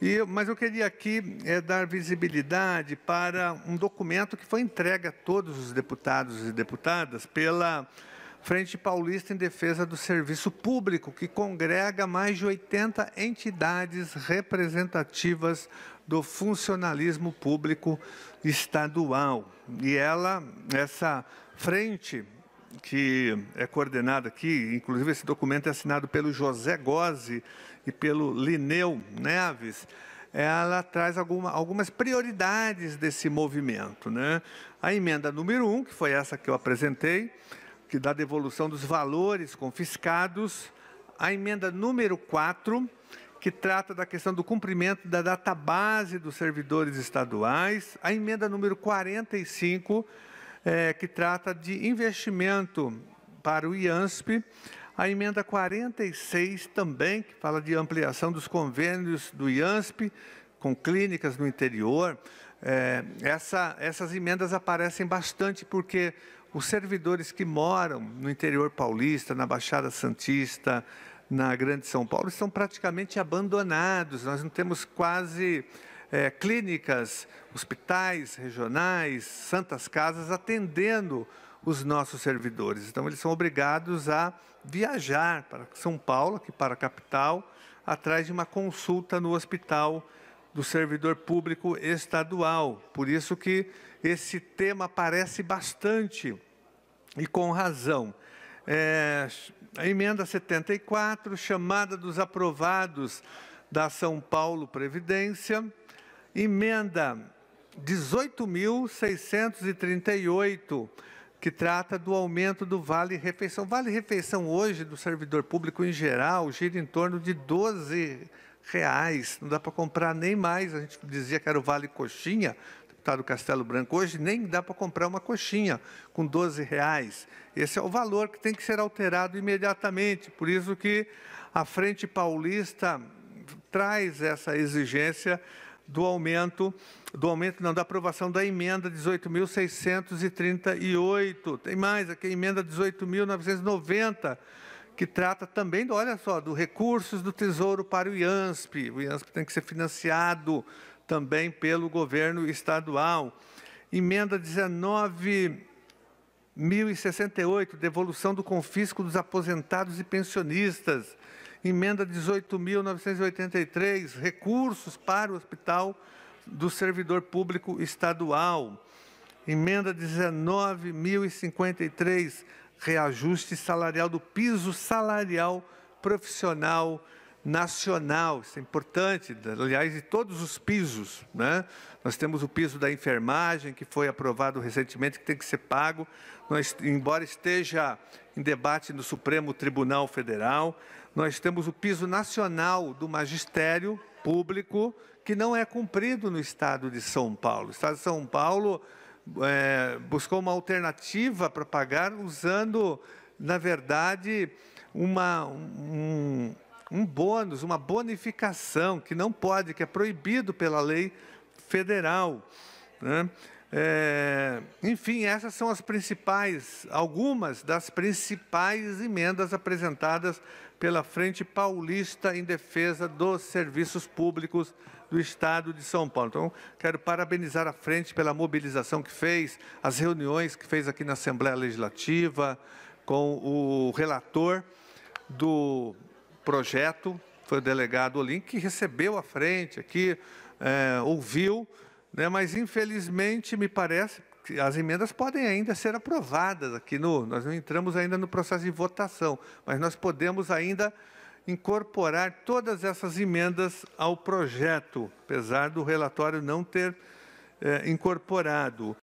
E, mas eu queria aqui é, dar visibilidade para um documento que foi entregue a todos os deputados e deputadas pela Frente Paulista em Defesa do Serviço Público, que congrega mais de 80 entidades representativas do funcionalismo público estadual. E ela, essa frente que é coordenada aqui, inclusive esse documento é assinado pelo José Gozzi e pelo Lineu Neves, ela traz alguma, algumas prioridades desse movimento. Né? A emenda número um, que foi essa que eu apresentei, que dá devolução dos valores confiscados. A emenda número 4, que trata da questão do cumprimento da data base dos servidores estaduais, a emenda número 45, é, que trata de investimento para o IANSP, a emenda 46 também, que fala de ampliação dos convênios do IANSP com clínicas no interior. É, essa, essas emendas aparecem bastante porque os servidores que moram no interior paulista, na Baixada Santista, na Grande São Paulo, estão praticamente abandonados. Nós não temos quase é, clínicas, hospitais regionais, santas casas, atendendo os nossos servidores. Então, eles são obrigados a viajar para São Paulo, aqui para a capital, atrás de uma consulta no hospital do servidor público estadual. Por isso que esse tema aparece bastante e com razão. É, a emenda 74, chamada dos aprovados da São Paulo Previdência, emenda 18.638, que trata do aumento do vale-refeição. Vale-refeição hoje, do servidor público em geral, gira em torno de 12 reais. Não dá para comprar nem mais. A gente dizia que era o vale-coxinha, deputado Castelo Branco, hoje nem dá para comprar uma coxinha com 12 reais. Esse é o valor que tem que ser alterado imediatamente. Por isso que a Frente Paulista traz essa exigência do aumento, do aumento não, da aprovação da emenda 18.638. Tem mais aqui, a emenda 18.990, que trata também, do, olha só, do recursos do Tesouro para o IANSP. O IANSP tem que ser financiado também pelo governo estadual. Emenda 19.068, devolução do confisco dos aposentados e pensionistas. Emenda 18.983, recursos para o Hospital do Servidor Público Estadual. Emenda 19.053, reajuste salarial do piso salarial profissional nacional. Isso é importante, aliás, de todos os pisos. Né? Nós temos o piso da enfermagem, que foi aprovado recentemente, que tem que ser pago, nós, embora esteja em debate no Supremo Tribunal Federal. Nós temos o piso nacional do magistério público, que não é cumprido no Estado de São Paulo. O Estado de São Paulo é, buscou uma alternativa para pagar usando, na verdade, uma, um, um bônus, uma bonificação, que não pode, que é proibido pela lei federal. Né? É, enfim, essas são as principais, algumas das principais emendas apresentadas pela Frente Paulista em defesa dos serviços públicos do Estado de São Paulo. Então, quero parabenizar a Frente pela mobilização que fez, as reuniões que fez aqui na Assembleia Legislativa, com o relator do projeto, foi o delegado Olim, que recebeu a frente aqui, é, ouviu né? mas infelizmente me parece que as emendas podem ainda ser aprovadas aqui no. Nós não entramos ainda no processo de votação, mas nós podemos ainda incorporar todas essas emendas ao projeto, apesar do relatório não ter é, incorporado.